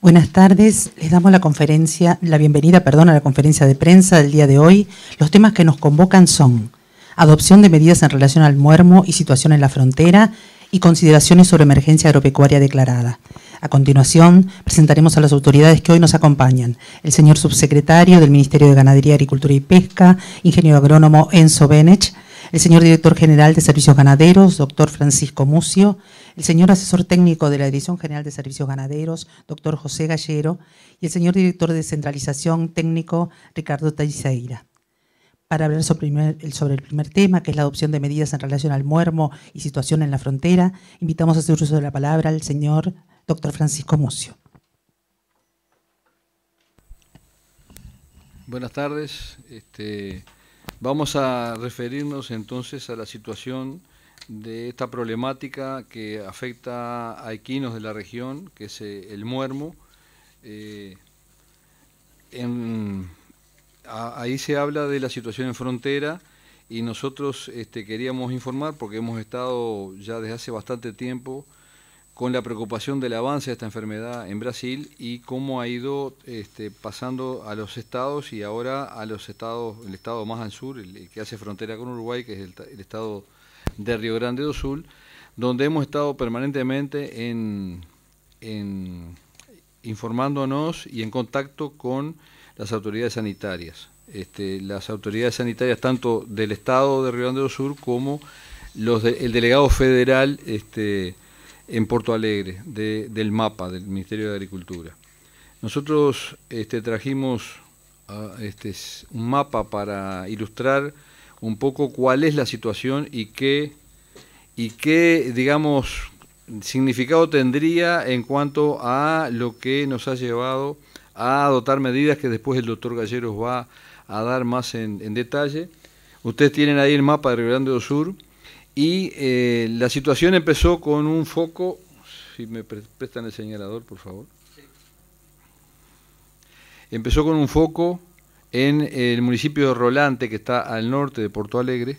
Buenas tardes, les damos la conferencia, la bienvenida, a la conferencia de prensa del día de hoy. Los temas que nos convocan son adopción de medidas en relación al muermo y situación en la frontera y consideraciones sobre emergencia agropecuaria declarada. A continuación, presentaremos a las autoridades que hoy nos acompañan. El señor subsecretario del Ministerio de Ganadería, Agricultura y Pesca, ingeniero agrónomo Enzo Benech, el señor director general de Servicios Ganaderos, doctor Francisco Mucio, el señor asesor técnico de la Dirección General de Servicios Ganaderos, doctor José Gallero, y el señor director de Centralización Técnico, Ricardo Taizaira para hablar sobre, el primer tema, que es la adopción de medidas en relación al muermo y situación en la frontera, invitamos a hacer uso de la palabra al señor doctor Francisco Mucio. Buenas tardes. Este, Vamos a referirnos entonces a la situación de esta problemática que afecta a equinos de la región, que es eh, el muermo. Eh, ahí se habla de la situación en frontera y nosotros este, queríamos informar porque hemos estado ya desde hace bastante tiempo con la preocupación del avance de esta enfermedad en Brasil y cómo ha ido este, pasando a los estados y ahora a los estados, el estado más al sur, el, que hace frontera con Uruguay, que es el, estado de Río Grande do Sul, donde hemos estado permanentemente informándonos y en contacto con las autoridades sanitarias. Este, las autoridades sanitarias tanto del estado de Río Grande do Sur como los el delegado federal este, en Porto Alegre, del mapa del Ministerio de Agricultura. Nosotros este, trajimos ah, este, un mapa para ilustrar un poco cuál es la situación y qué, y qué, digamos, significado tendría en cuanto a lo que nos ha llevado a adoptar medidas que después el doctor Galleros va a dar más en, en detalle. Ustedes tienen ahí el mapa de Río Grande do Sur, y eh, la situación empezó con un foco, si me prestan el señalador, por favor. Empezó con un foco en el municipio de Rolante, que está al norte de Porto Alegre.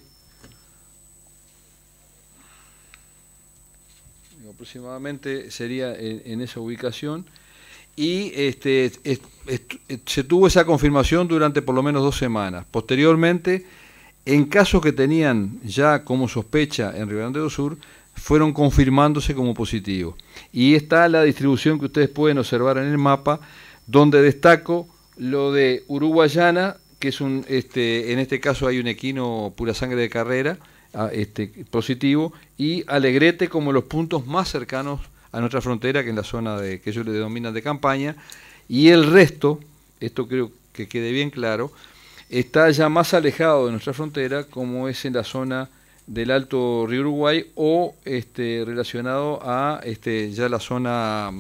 Aproximadamente sería en, esa ubicación. Y este, se tuvo esa confirmación durante por lo menos dos semanas. Posteriormente en casos que tenían ya como sospecha en Río Grande do Sur, fueron confirmándose como positivos. Y está la distribución que ustedes pueden observar en el mapa, donde destaco lo de Uruguayana, que es un, este, en este caso hay un equino pura sangre de carrera ah, este, positivo, y Alegrete como los puntos más cercanos a nuestra frontera, que es la zona de, que ellos le denominan de campaña, y el resto, esto creo que quede bien claro, está ya más alejado de nuestra frontera, como es en la zona del Alto Río Uruguay o este, relacionado a este, ya la zona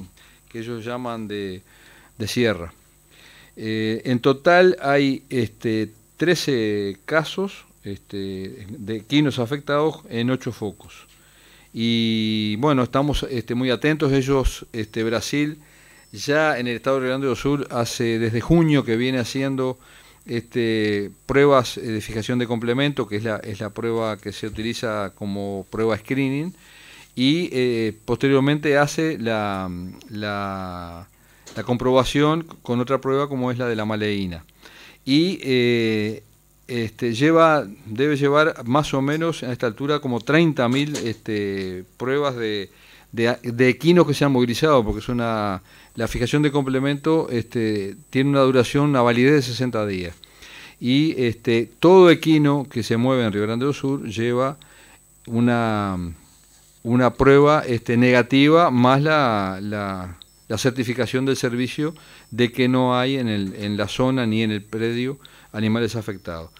que ellos llaman de, de sierra. Eh, en total hay este, 13 casos este, de quinos afectados en 8 focos. Y bueno, estamos este, muy atentos. Ellos, este, Brasil, ya en el estado de Río Grande del Sur, hace desde junio que viene haciendo este, pruebas eh, de fijación de complemento, que es la, es la prueba que se utiliza como prueba screening, y eh, posteriormente hace la, la, la, comprobación con otra prueba como es la de la maleína. Y eh, este, lleva, debe llevar más o menos a esta altura como 30.000 este, pruebas de, de, equinos que se han movilizado, porque es una, la fijación de complemento este, tiene una duración, una validez de 60 días. Y este, todo equino que se mueve en Río Grande do Sur lleva una, una prueba este, negativa más la, la, la, certificación del servicio de que no hay en, el, en la zona ni en el predio animales afectados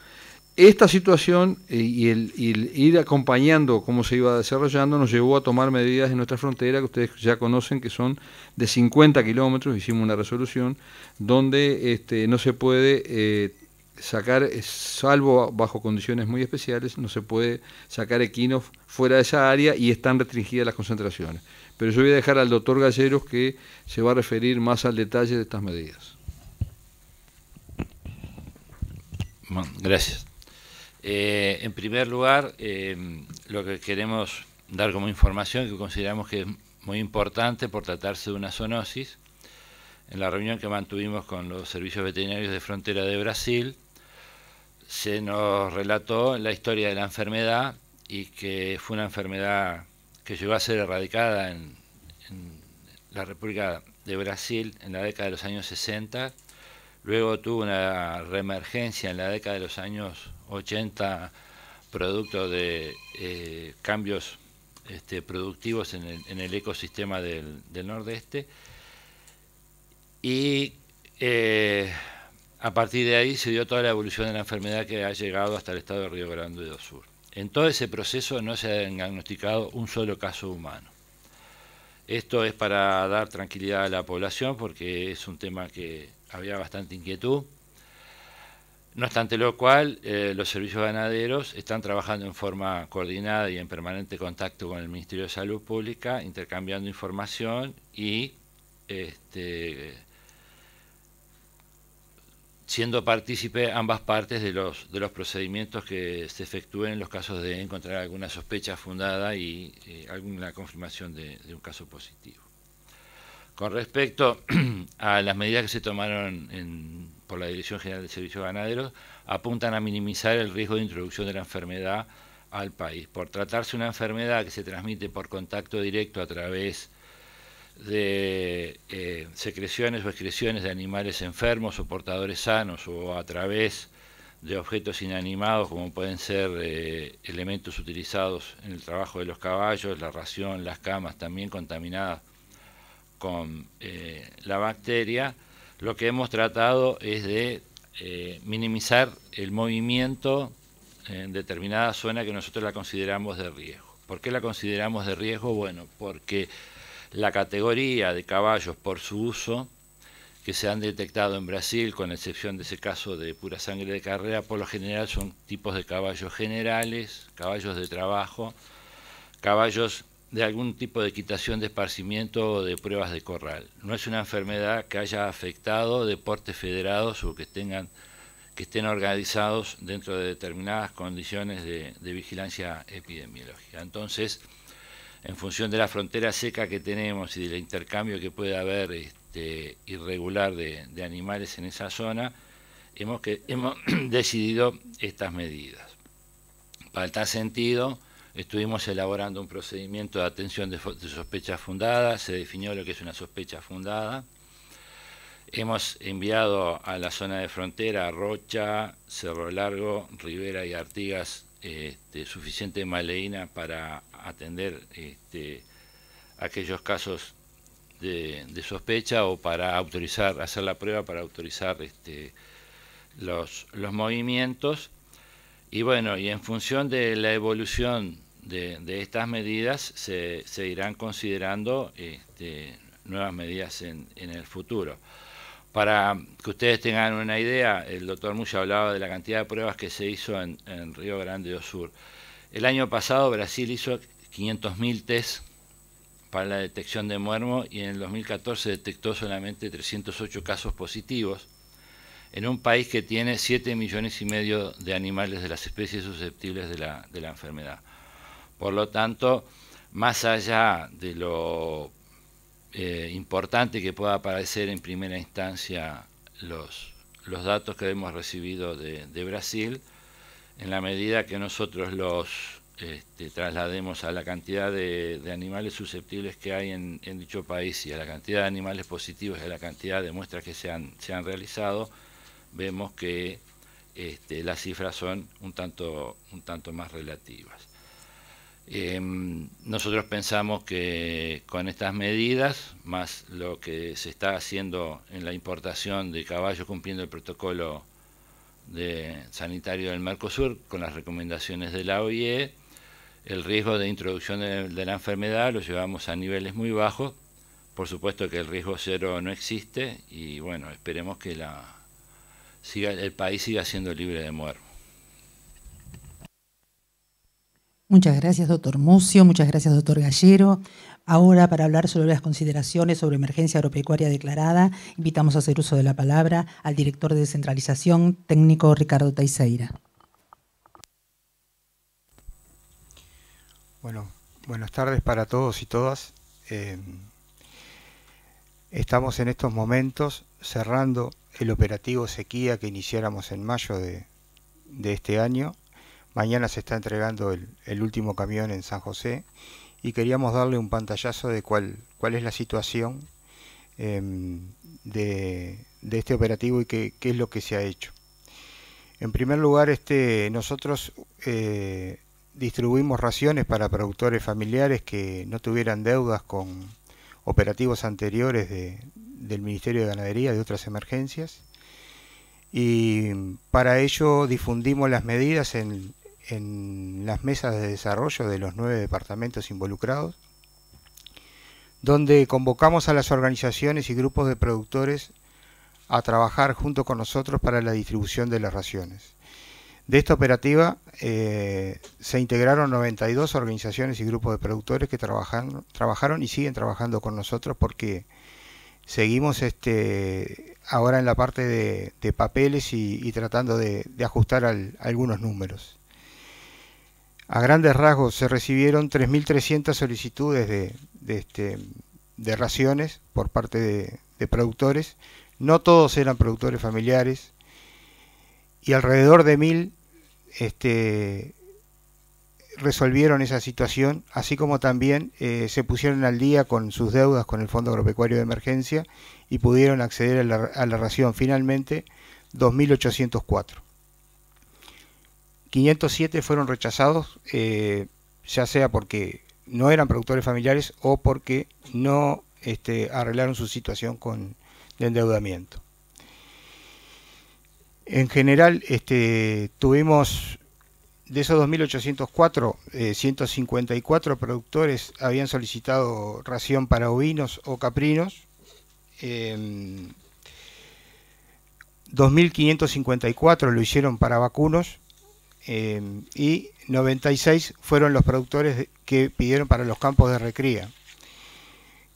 esta situación eh, y, el, ir acompañando cómo se iba desarrollando nos llevó a tomar medidas en nuestra frontera que ustedes ya conocen que son de 50 kilómetros, hicimos una resolución donde este, no se puede eh, sacar, eh, salvo bajo condiciones muy especiales, no se puede sacar equinos fuera de esa área y están restringidas las concentraciones. Pero yo voy a dejar al doctor Galleros que se va a referir más al detalle de estas medidas. gracias. Eh, en primer lugar, eh, lo que queremos dar como información que consideramos que es muy importante por tratarse de una zoonosis, en la reunión que mantuvimos con los servicios veterinarios de frontera de Brasil, se nos relató la historia de la enfermedad y que fue una enfermedad que llegó a ser erradicada en, en la República de Brasil en la década de los años 60, luego tuvo una reemergencia en la década de los años 80 productos de eh, cambios este, productivos en el, ecosistema del, nordeste. Y eh, a partir de ahí se dio toda la evolución de la enfermedad que ha llegado hasta el estado de Río Grande do Sur. En todo ese proceso no se ha diagnosticado un solo caso humano. Esto es para dar tranquilidad a la población porque es un tema que había bastante inquietud. No obstante lo cual, eh, los servicios ganaderos están trabajando en forma coordinada y en permanente contacto con el Ministerio de Salud Pública, intercambiando información y este, siendo partícipe ambas partes de los, de los procedimientos que se efectúen en los casos de encontrar alguna sospecha fundada y eh, alguna confirmación de un caso positivo. Con respecto a las medidas que se tomaron en por la Dirección General de Servicios Ganaderos apuntan a minimizar el riesgo de introducción de la enfermedad al país. Por tratarse una enfermedad que se transmite por contacto directo a través de eh, secreciones o excreciones de animales enfermos o portadores sanos o a través de objetos inanimados como pueden ser eh, elementos utilizados en el trabajo de los caballos, la ración, las camas también contaminadas con eh, la bacteria, lo que hemos tratado es de eh, minimizar el movimiento en determinada zona que nosotros la consideramos de riesgo. ¿Por qué la consideramos de riesgo? Bueno, porque la categoría de caballos por su uso que se han detectado en Brasil, con excepción de ese caso de pura sangre de carrera, por lo general son tipos de caballos generales, caballos de trabajo, caballos de algún tipo de quitación de esparcimiento o de pruebas de corral. No es una enfermedad que haya afectado deportes federados o que tengan que estén organizados dentro de determinadas condiciones de, vigilancia epidemiológica. Entonces, en función de la frontera seca que tenemos y del intercambio que puede haber este, irregular de, de, animales en esa zona, hemos, que, hemos decidido estas medidas. Para tal sentido, Estuvimos elaborando un procedimiento de atención de, sospecha sospechas fundadas, se definió lo que es una sospecha fundada. Hemos enviado a la zona de frontera, Rocha, Cerro Largo, Rivera y Artigas, este, suficiente maleína para atender este, aquellos casos de, sospecha o para autorizar, hacer la prueba para autorizar este, los, los movimientos. Y bueno, y en función de la evolución de, estas medidas se, se irán considerando este, nuevas medidas en, el futuro. Para que ustedes tengan una idea, el doctor Mucha hablaba de la cantidad de pruebas que se hizo en, Río Grande do Sur. El año pasado Brasil hizo 500.000 test para la detección de muermo y en el 2014 detectó solamente 308 casos positivos en un país que tiene 7 millones y medio de animales de las especies susceptibles de la enfermedad. Por lo tanto, más allá de lo eh, importante que pueda parecer en primera instancia los, datos que hemos recibido de, Brasil, en la medida que nosotros los este, traslademos a la cantidad de, animales susceptibles que hay en, dicho país y a la cantidad de animales positivos y a la cantidad de muestras que se han, realizado, vemos que este, las cifras son un tanto más relativas. Em, nosotros pensamos que con estas medidas, más lo que se está haciendo en la importación de caballos cumpliendo el protocolo sanitario del Mercosur, con las recomendaciones de la OIE, el riesgo de introducción de, la enfermedad lo llevamos a niveles muy bajos. Por supuesto que el riesgo cero no existe y bueno, esperemos que la, siga, el país siga siendo libre de muerto. Muchas gracias, doctor Mucio. Muchas gracias, doctor Gallero. Ahora, para hablar sobre las consideraciones sobre emergencia agropecuaria declarada, invitamos a hacer uso de la palabra al director de descentralización, técnico Ricardo Taiseira. Bueno, buenas tardes para todos y todas. Em, estamos en estos momentos cerrando el operativo sequía que iniciáramos en mayo de, de este año Mañana se está entregando el, último camión en San José y queríamos darle un pantallazo de cuál, es la situación em, de, este operativo y qué, es lo que se ha hecho. En primer lugar, este, nosotros eh, distribuimos raciones para productores familiares que no tuvieran deudas con operativos anteriores del Ministerio de Ganadería, de otras emergencias y para ello difundimos las medidas en, en las mesas de desarrollo de los nueve departamentos involucrados, donde convocamos a las organizaciones y grupos de productores a trabajar junto con nosotros para la distribución de las raciones. De esta operativa eh, se integraron 92 organizaciones y grupos de productores que trabajaron y siguen trabajando con nosotros porque seguimos este, ahora en la parte de, papeles y, tratando de, ajustar algunos números. A grandes rasgos se recibieron 3.300 solicitudes de, este, de, raciones por parte de, productores. No todos eran productores familiares y alrededor de 1.000 este, resolvieron esa situación, así como también eh, se pusieron al día con sus deudas con el Fondo Agropecuario de Emergencia y pudieron acceder a la, a la ración finalmente 2.804. 507 fueron rechazados, eh, ya sea porque no eran productores familiares o porque no este, arreglaron su situación con, de endeudamiento. En general, este, tuvimos de esos 2.804, 154 eh, productores habían solicitado ración para ovinos o caprinos. 2.554 em, lo hicieron para vacunos Em, y 96 fueron los productores que pidieron para los campos de recría,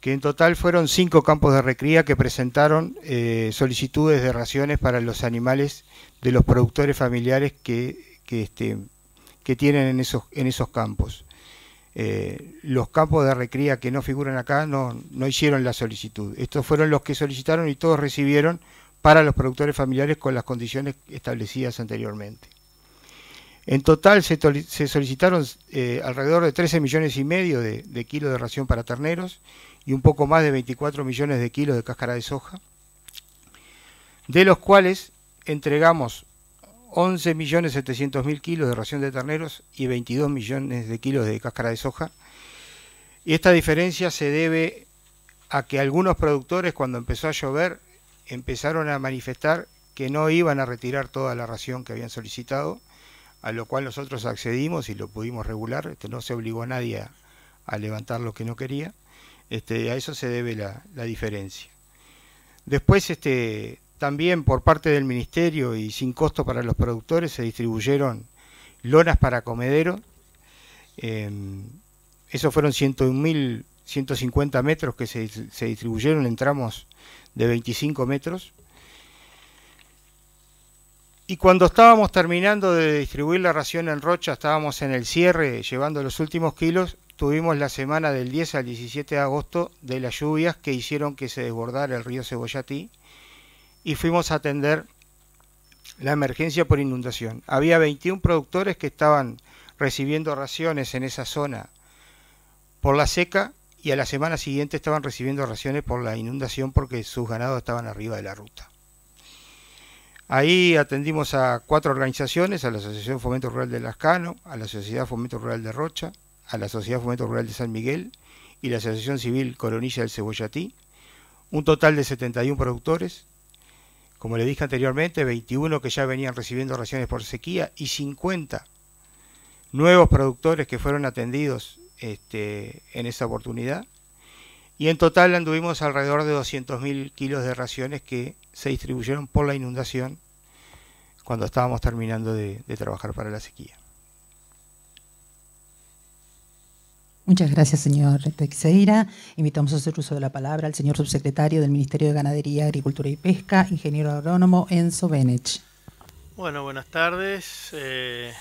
que en total fueron cinco campos de recría que presentaron eh, solicitudes de raciones para los animales de los productores familiares que, este, tienen en esos, campos. Eh, los campos de recría que no figuran acá no hicieron la solicitud. Estos fueron los que solicitaron y todos recibieron para los productores familiares con las condiciones establecidas anteriormente. En total se, solicitaron eh, alrededor de 13 millones y medio de, de, kilos de ración para terneros y un poco más de 24 millones de kilos de cáscara de soja, de los cuales entregamos 11 millones 700 mil kilos de ración de terneros y 22 millones de kilos de cáscara de soja. Y esta diferencia se debe a que algunos productores cuando empezó a llover empezaron a manifestar que no iban a retirar toda la ración que habían solicitado a lo cual nosotros accedimos y lo pudimos regular, este, no se obligó a nadie a, levantar lo que no quería, este, a eso se debe la, diferencia. Después, este, también por parte del Ministerio y sin costo para los productores, se distribuyeron lonas para comedero, em, esos fueron 101.150 metros que se, se distribuyeron en tramos de 25 metros, y cuando estábamos terminando de distribuir la ración en Rocha, estábamos en el cierre llevando los últimos kilos, tuvimos la semana del 10 al 17 de agosto de las lluvias que hicieron que se desbordara el río Cebollatí y fuimos a atender la emergencia por inundación. Había 21 productores que estaban recibiendo raciones en esa zona por la seca y a la semana siguiente estaban recibiendo raciones por la inundación porque sus ganados estaban arriba de la ruta. Ahí atendimos a cuatro organizaciones, a la Asociación Fomento Rural de Lascano, a la Sociedad Fomento Rural de Rocha, a la Sociedad Fomento Rural de San Miguel y la Asociación Civil Coronilla del Cebollatí. Un total de 71 productores, como le dije anteriormente, 21 que ya venían recibiendo raciones por sequía y 50 nuevos productores que fueron atendidos este, en esa oportunidad. Y en total anduvimos alrededor de 200.000 kilos de raciones que se distribuyeron por la inundación cuando estábamos terminando de, trabajar para la sequía. Muchas gracias, señor Teixeira. Invitamos a hacer uso de la palabra al señor subsecretario del Ministerio de Ganadería, Agricultura y Pesca, ingeniero agrónomo Enzo Benech. Bueno, buenas tardes. Eh,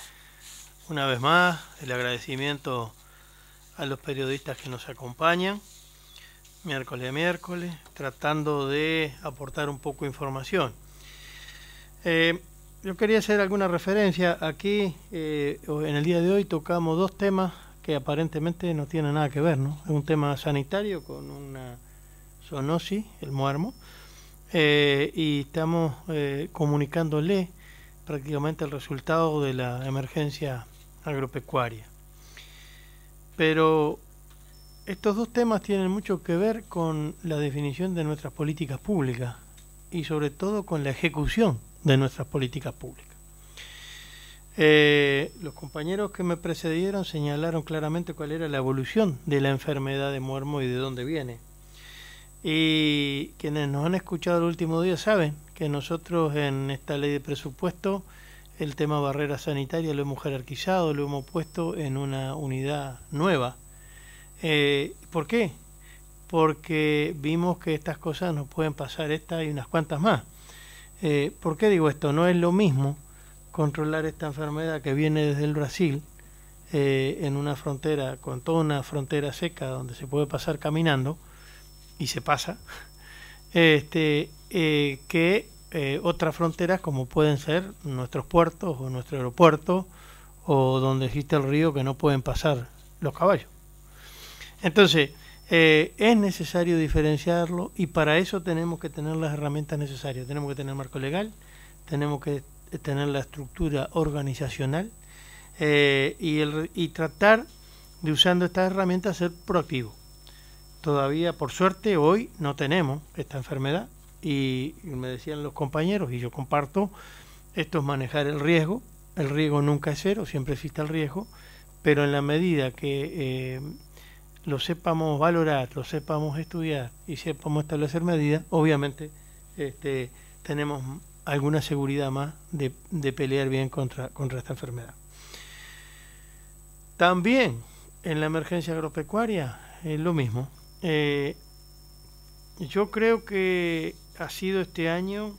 una vez más, el agradecimiento a los periodistas que nos acompañan miércoles a miércoles, tratando de aportar un poco de información. Eh, yo quería hacer alguna referencia. Aquí, eh, en el día de hoy, tocamos dos temas que aparentemente no tienen nada que ver, ¿no? Es un tema sanitario con una zoonosis, el muermo, eh, y estamos eh, comunicándole prácticamente el resultado de la emergencia agropecuaria. Pero estos dos temas tienen mucho que ver con la definición de nuestras políticas públicas y sobre todo con la ejecución de nuestras políticas públicas. Eh, los compañeros que me precedieron señalaron claramente cuál era la evolución de la enfermedad de Muermo y de dónde viene. Y quienes nos han escuchado el último día saben que nosotros en esta ley de presupuesto el tema barrera sanitaria lo hemos jerarquizado, lo hemos puesto en una unidad nueva. Eh, ¿Por qué? Porque vimos que estas cosas nos pueden pasar, esta y unas cuantas más. Eh, ¿Por qué digo esto? No es lo mismo controlar esta enfermedad que viene desde el Brasil, eh, en una frontera, con toda una frontera seca donde se puede pasar caminando, y se pasa, este, eh, que eh, otras fronteras como pueden ser nuestros puertos o nuestro aeropuerto o donde existe el río que no pueden pasar los caballos. Entonces, eh, es necesario diferenciarlo y para eso tenemos que tener las herramientas necesarias. Tenemos que tener marco legal, tenemos que tener la estructura organizacional eh, y, tratar de usando estas herramientas ser proactivo. Todavía, por suerte, hoy no tenemos esta enfermedad y me decían los compañeros y yo comparto, esto es manejar el riesgo. El riesgo nunca es cero, siempre existe el riesgo, pero en la medida que... Eh, lo sepamos valorar, lo sepamos estudiar y sepamos establecer medidas, obviamente este, tenemos alguna seguridad más de, pelear bien contra, contra esta enfermedad. También en la emergencia agropecuaria es lo mismo. Eh, yo creo que ha sido este año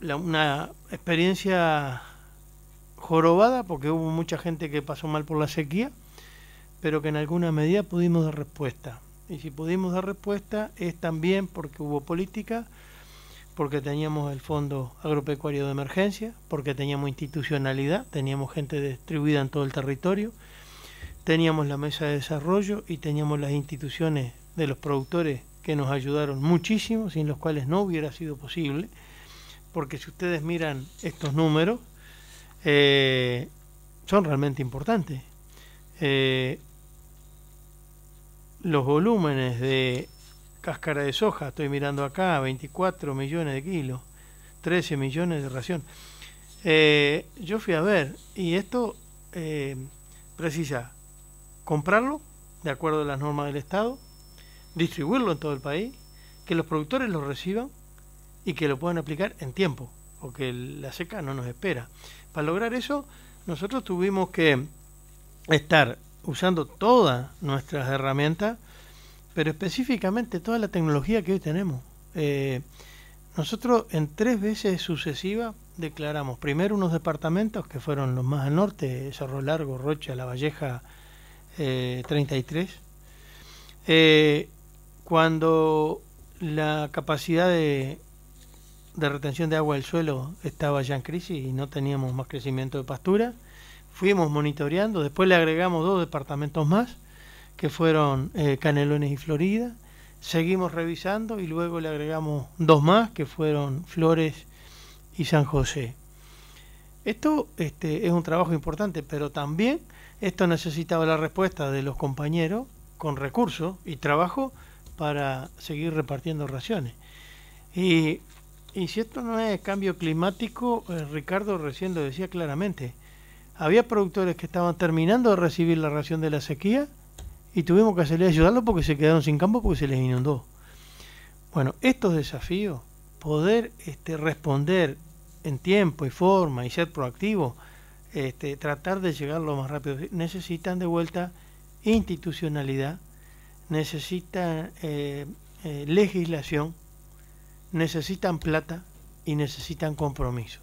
una experiencia jorobada porque hubo mucha gente que pasó mal por la sequía pero que en alguna medida pudimos dar respuesta. Y si pudimos dar respuesta es también porque hubo política, porque teníamos el Fondo Agropecuario de Emergencia, porque teníamos institucionalidad, teníamos gente distribuida en todo el territorio, teníamos la Mesa de Desarrollo y teníamos las instituciones de los productores que nos ayudaron muchísimo, sin los cuales no hubiera sido posible, porque si ustedes miran estos números, eh, son realmente importantes. Eh, los volúmenes de cáscara de soja, estoy mirando acá, 24 millones de kilos, 13 millones de ración. Eh, yo fui a ver y esto eh, precisa comprarlo de acuerdo a las normas del Estado, distribuirlo en todo el país, que los productores lo reciban y que lo puedan aplicar en tiempo, porque la seca no nos espera. Para lograr eso, nosotros tuvimos que estar usando todas nuestras herramientas, pero específicamente toda la tecnología que hoy tenemos. Eh, nosotros en tres veces sucesivas declaramos primero unos departamentos que fueron los más al norte, Cerro Largo, Rocha, La Valleja 33. Eh, eh, cuando la capacidad de retención de agua del suelo estaba ya en crisis y no teníamos más crecimiento de pastura, fuimos monitoreando, después le agregamos dos departamentos más, que fueron eh, Canelones y Florida, seguimos revisando y luego le agregamos dos más, que fueron Flores y San José. Esto este, es un trabajo importante, pero también esto necesitaba la respuesta de los compañeros con recursos y trabajo para seguir repartiendo raciones. Y, si esto no es cambio climático, eh, Ricardo recién lo decía claramente, había productores que estaban terminando de recibir la ración de la sequía y tuvimos que hacerle a ayudarlos porque se quedaron sin campo porque se les inundó. Bueno, estos desafíos, poder este, responder en tiempo y forma y ser proactivo, este, tratar de llegar lo más rápido, necesitan de vuelta institucionalidad, necesitan eh, eh, legislación, necesitan plata y necesitan compromiso.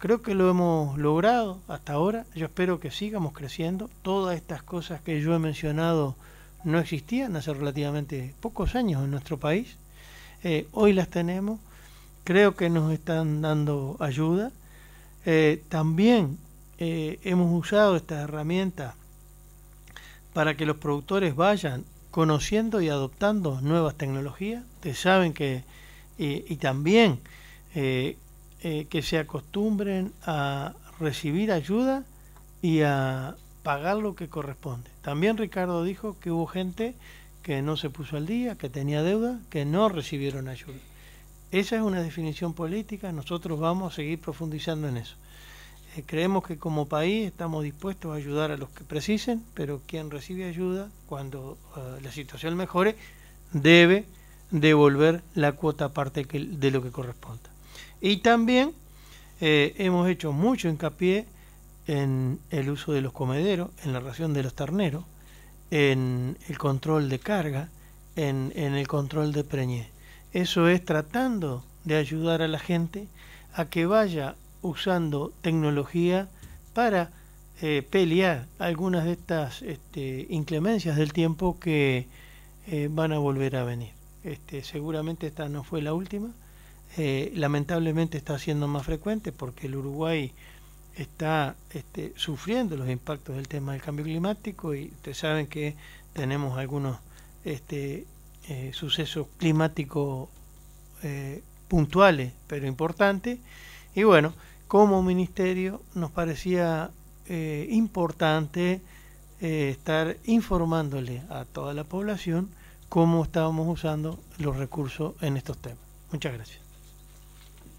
Creo que lo hemos logrado hasta ahora. Yo espero que sigamos creciendo. Todas estas cosas que yo he mencionado no existían hace relativamente pocos años en nuestro país. Eh, hoy las tenemos. Creo que nos están dando ayuda. Eh, también eh, hemos usado estas herramientas para que los productores vayan conociendo y adoptando nuevas tecnologías. Ustedes saben que, y, también eh, que se acostumbren a recibir ayuda y a pagar lo que corresponde. También Ricardo dijo que hubo gente que no se puso al día, que tenía deuda, que no recibieron ayuda. Esa es una definición política, nosotros vamos a seguir profundizando en eso. Eh, creemos que como país estamos dispuestos a ayudar a los que precisen, pero quien recibe ayuda cuando eh, la situación mejore debe devolver la cuota aparte de lo que corresponda. Y también eh, hemos hecho mucho hincapié en el uso de los comederos, en la ración de los terneros, en el control de carga, en, el control de preñez. Eso es tratando de ayudar a la gente a que vaya usando tecnología para eh, pelear algunas de estas este, inclemencias del tiempo que eh, van a volver a venir. Este, seguramente esta no fue la última. Eh, lamentablemente está siendo más frecuente porque el Uruguay está este, sufriendo los impactos del tema del cambio climático y ustedes saben que tenemos algunos este, eh, sucesos climáticos eh, puntuales pero importantes y bueno como ministerio nos parecía importante estar informándole a toda la población cómo estábamos usando los recursos en estos temas. Muchas gracias.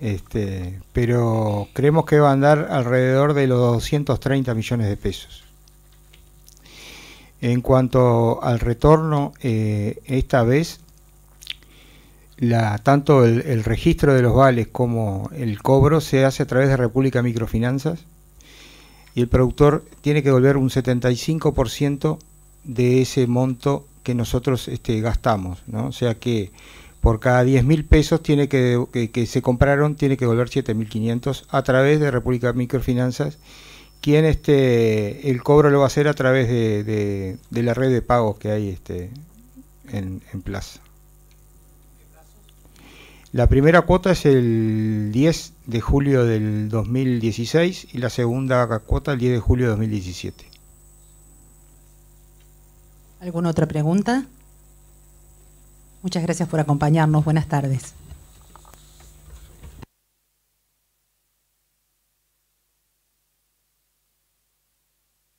Este, pero creemos que va a andar alrededor de los 230 millones de pesos. En cuanto al retorno, eh, esta vez tanto el, registro de los vales como el cobro se hace a través de República Microfinanzas y el productor tiene que devolver un 75% de ese monto que nosotros este, gastamos. O sea que por cada 10 mil pesos tiene que, se compraron tiene que devolver 7.500 a través de República Microfinanzas, quien este, el cobro lo va a hacer a través de, la red de pagos que hay este, en, Plaza. La primera cuota es el 10 de julio del 2016 y la segunda cuota el 10 de julio de 2017. ¿Alguna otra pregunta? Muchas gracias por acompañarnos. Buenas tardes.